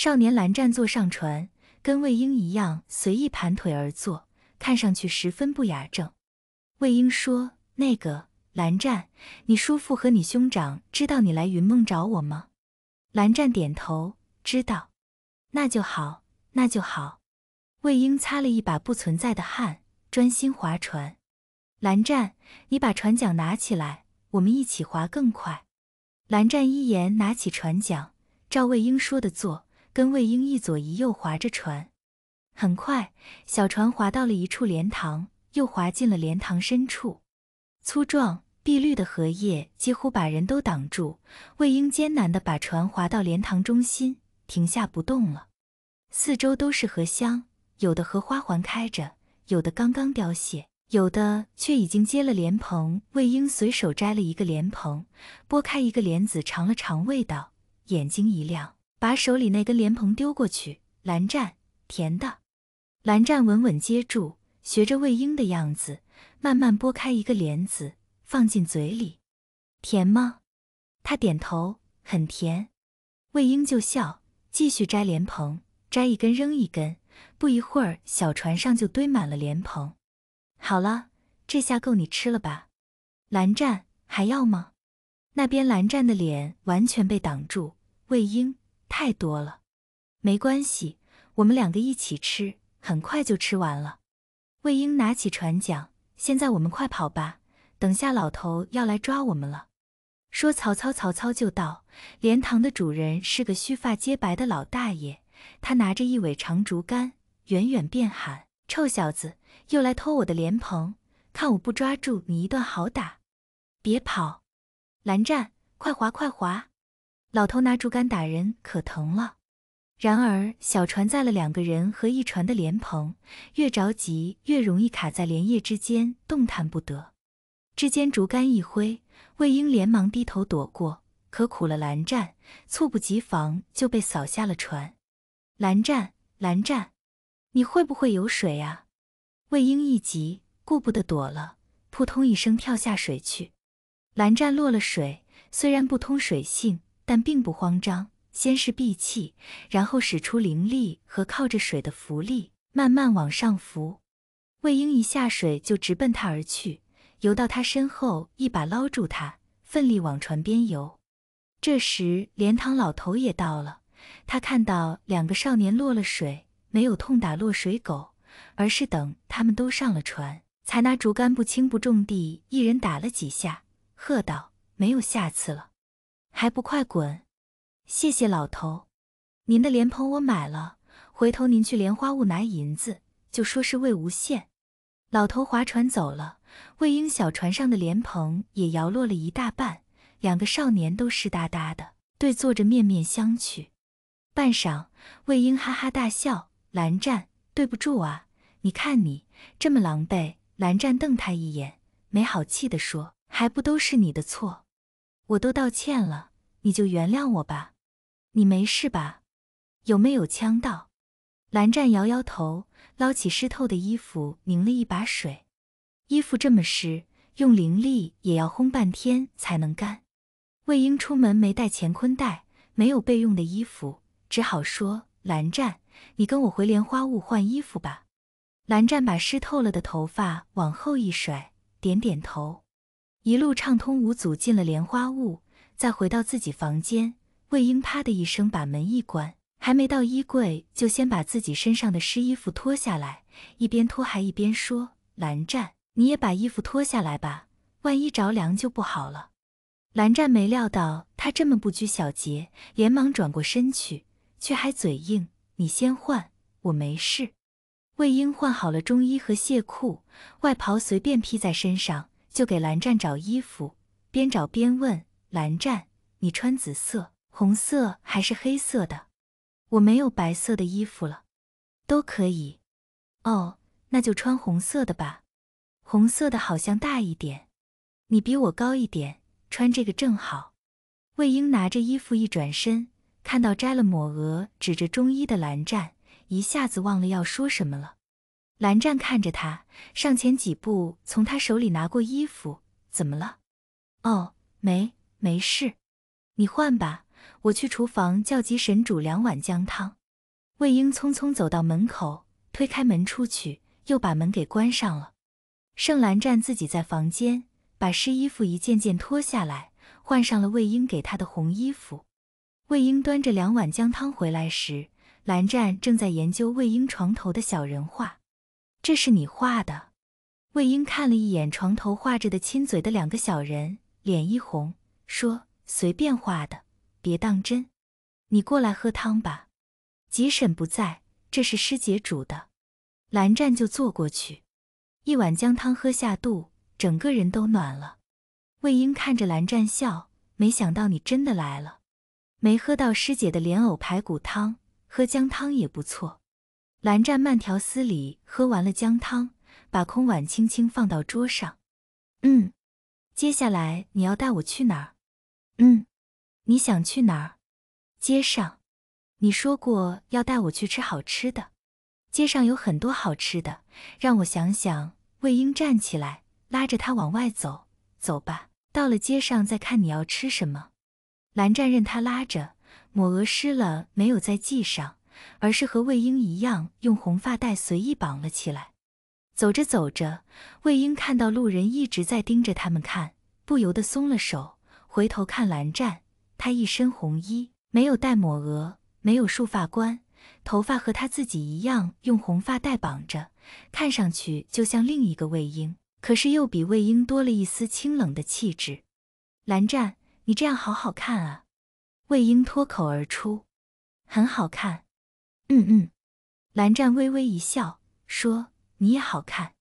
少年蓝湛坐上船，跟魏婴一样随意盘腿而坐，看上去十分不雅正。魏婴说：“那个蓝湛，你叔父和你兄长知道你来云梦找我吗？”蓝湛点头，知道。那就好，那就好。魏婴擦了一把不存在的汗，专心划船。蓝湛，你把船桨拿起来，我们一起划更快。蓝湛依言拿起船桨，照魏婴说的做。跟魏婴一左一右划着船，很快，小船划到了一处莲塘，又划进了莲塘深处。粗壮碧绿的荷叶几乎把人都挡住。魏婴艰难地把船划到莲塘中心，停下不动了。四周都是荷香，有的荷花环开着，有的刚刚凋谢，有的却已经结了莲蓬。魏婴随手摘了一个莲蓬，剥开一个莲子，尝了尝味道，眼睛一亮。把手里那根莲蓬丢过去，蓝湛，甜的。蓝湛稳稳接住，学着魏婴的样子，慢慢剥开一个莲子，放进嘴里。甜吗？他点头，很甜。魏婴就笑，继续摘莲蓬，摘一根扔一根。不一会儿，小船上就堆满了莲蓬。好了，这下够你吃了吧？蓝湛，还要吗？那边蓝湛的脸完全被挡住，魏婴。太多了，没关系，我们两个一起吃，很快就吃完了。魏婴拿起船桨，现在我们快跑吧，等下老头要来抓我们了。说曹操，曹操就到。莲塘的主人是个须发皆白的老大爷，他拿着一尾长竹竿，远远便喊：“臭小子，又来偷我的莲蓬，看我不抓住你一顿好打！”别跑，蓝湛，快划，快划！老头拿竹竿打人可疼了，然而小船载了两个人和一船的莲蓬，越着急越容易卡在莲叶之间，动弹不得。之间竹竿一挥，魏婴连忙低头躲过，可苦了蓝湛，猝不及防就被扫下了船。蓝湛，蓝湛，你会不会游水啊？魏婴一急，顾不得躲了，扑通一声跳下水去。蓝湛落了水，虽然不通水性。但并不慌张，先是闭气，然后使出灵力和靠着水的浮力，慢慢往上浮。魏婴一下水就直奔他而去，游到他身后，一把捞住他，奋力往船边游。这时，莲塘老头也到了，他看到两个少年落了水，没有痛打落水狗，而是等他们都上了船，才拿竹竿不轻不重地一人打了几下，喝道：“没有下次了。”还不快滚！谢谢老头，您的莲蓬我买了，回头您去莲花坞拿银子，就说是魏无羡。老头划船走了，魏婴小船上的莲蓬也摇落了一大半，两个少年都湿哒哒的，对坐着面面相觑。半晌，魏婴哈哈大笑：“蓝湛，对不住啊，你看你这么狼狈。”蓝湛瞪他一眼，没好气地说：“还不都是你的错。”我都道歉了，你就原谅我吧。你没事吧？有没有呛到？蓝湛摇摇头，捞起湿透的衣服，拧了一把水。衣服这么湿，用灵力也要烘半天才能干。魏婴出门没带乾坤袋，没有备用的衣服，只好说：“蓝湛，你跟我回莲花坞换衣服吧。”蓝湛把湿透了的头发往后一甩，点点头。一路畅通无阻，进了莲花坞，再回到自己房间，魏婴啪的一声把门一关，还没到衣柜，就先把自己身上的湿衣服脱下来，一边脱还一边说：“蓝湛，你也把衣服脱下来吧，万一着凉就不好了。”蓝湛没料到他这么不拘小节，连忙转过身去，却还嘴硬：“你先换，我没事。”魏婴换好了中衣和亵裤，外袍随便披在身上。就给蓝湛找衣服，边找边问：“蓝湛，你穿紫色、红色还是黑色的？我没有白色的衣服了，都可以。哦，那就穿红色的吧。红色的好像大一点，你比我高一点，穿这个正好。”魏婴拿着衣服一转身，看到摘了抹额、指着中衣的蓝湛，一下子忘了要说什么了。蓝湛看着他，上前几步，从他手里拿过衣服。怎么了？哦，没，没事。你换吧，我去厨房叫几神煮两碗姜汤。魏婴匆匆走到门口，推开门出去，又把门给关上了。盛兰湛自己在房间把湿衣服一件件脱下来，换上了魏婴给他的红衣服。魏婴端着两碗姜汤回来时，蓝湛正在研究魏婴床头的小人画。这是你画的，魏婴看了一眼床头画着的亲嘴的两个小人，脸一红，说：“随便画的，别当真。”你过来喝汤吧，吉婶不在，这是师姐煮的。蓝湛就坐过去，一碗姜汤喝下肚，整个人都暖了。魏婴看着蓝湛笑，没想到你真的来了，没喝到师姐的莲藕排骨汤，喝姜汤也不错。蓝湛慢条斯理喝完了姜汤，把空碗轻轻放到桌上。嗯，接下来你要带我去哪儿？嗯，你想去哪儿？街上，你说过要带我去吃好吃的。街上有很多好吃的，让我想想。魏婴站起来，拉着他往外走。走吧，到了街上再看你要吃什么。蓝湛任他拉着，抹额湿了没有再系上。而是和魏婴一样，用红发带随意绑了起来。走着走着，魏婴看到路人一直在盯着他们看，不由得松了手，回头看蓝湛，他一身红衣，没有戴抹额，没有束发冠，头发和他自己一样用红发带绑着，看上去就像另一个魏婴，可是又比魏婴多了一丝清冷的气质。蓝湛，你这样好好看啊！魏婴脱口而出：“很好看。”嗯嗯，蓝湛微微一笑，说：“你也好看。”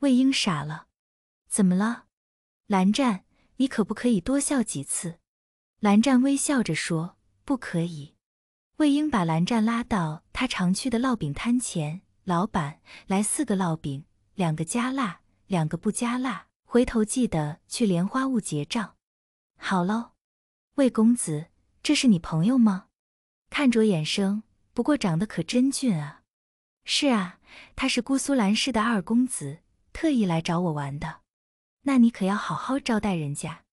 魏婴傻了，怎么了？蓝湛，你可不可以多笑几次？蓝湛微笑着说：“不可以。”魏婴把蓝湛拉到他常去的烙饼摊前，老板，来四个烙饼，两个加辣，两个不加辣，回头记得去莲花坞结账。好喽，魏公子，这是你朋友吗？看着眼生。不过长得可真俊啊！是啊，他是姑苏蓝氏的二公子，特意来找我玩的。那你可要好好招待人家。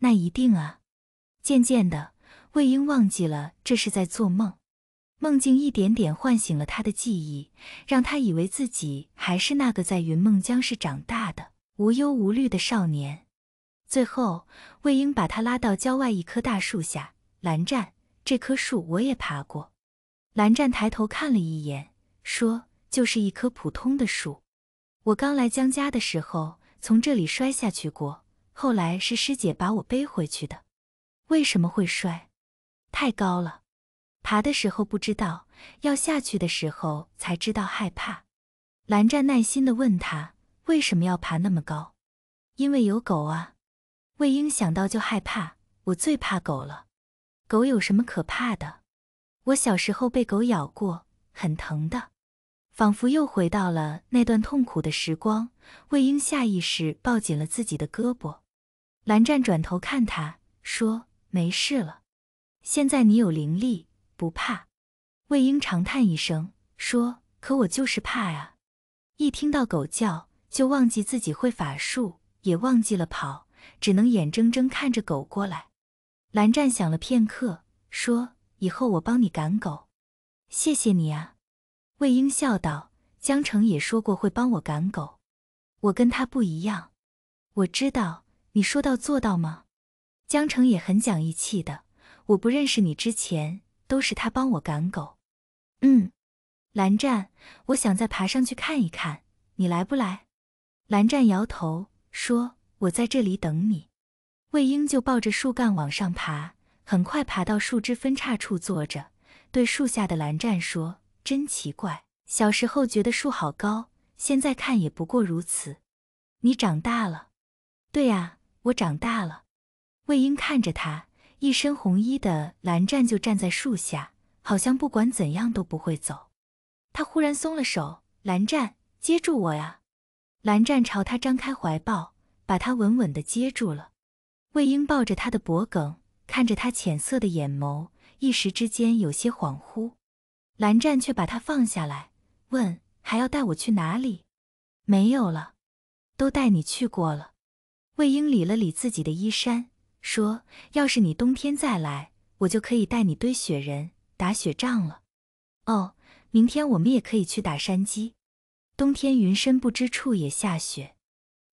那一定啊！渐渐的，魏婴忘记了这是在做梦，梦境一点点唤醒了他的记忆，让他以为自己还是那个在云梦江市长大的无忧无虑的少年。最后，魏婴把他拉到郊外一棵大树下。蓝湛，这棵树我也爬过。蓝湛抬头看了一眼，说：“就是一棵普通的树。我刚来江家的时候，从这里摔下去过，后来是师姐把我背回去的。为什么会摔？太高了。爬的时候不知道，要下去的时候才知道害怕。”蓝湛耐心地问他：“为什么要爬那么高？”“因为有狗啊。”魏婴想到就害怕。我最怕狗了。狗有什么可怕的？我小时候被狗咬过，很疼的，仿佛又回到了那段痛苦的时光。魏婴下意识抱紧了自己的胳膊，蓝湛转头看他说：“没事了，现在你有灵力，不怕。”魏婴长叹一声说：“可我就是怕啊，一听到狗叫就忘记自己会法术，也忘记了跑，只能眼睁睁看着狗过来。”蓝湛想了片刻说。以后我帮你赶狗，谢谢你啊！魏婴笑道：“江城也说过会帮我赶狗，我跟他不一样。我知道你说到做到吗？江城也很讲义气的。我不认识你之前，都是他帮我赶狗。嗯，蓝湛，我想再爬上去看一看，你来不来？”蓝湛摇头说：“我在这里等你。”魏婴就抱着树干往上爬。很快爬到树枝分叉处坐着，对树下的蓝湛说：“真奇怪，小时候觉得树好高，现在看也不过如此。”“你长大了？”“对呀，我长大了。”魏婴看着他一身红衣的蓝湛就站在树下，好像不管怎样都不会走。他忽然松了手，蓝湛接住我呀！蓝湛朝他张开怀抱，把他稳稳地接住了。魏婴抱着他的脖颈。看着他浅色的眼眸，一时之间有些恍惚。蓝湛却把他放下来，问：“还要带我去哪里？”“没有了，都带你去过了。”魏婴理了理自己的衣衫，说：“要是你冬天再来，我就可以带你堆雪人、打雪仗了。”“哦，明天我们也可以去打山鸡。冬天云深不知处也下雪。”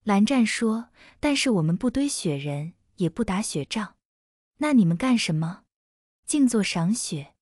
蓝湛说：“但是我们不堆雪人，也不打雪仗。”那你们干什么？静坐赏雪。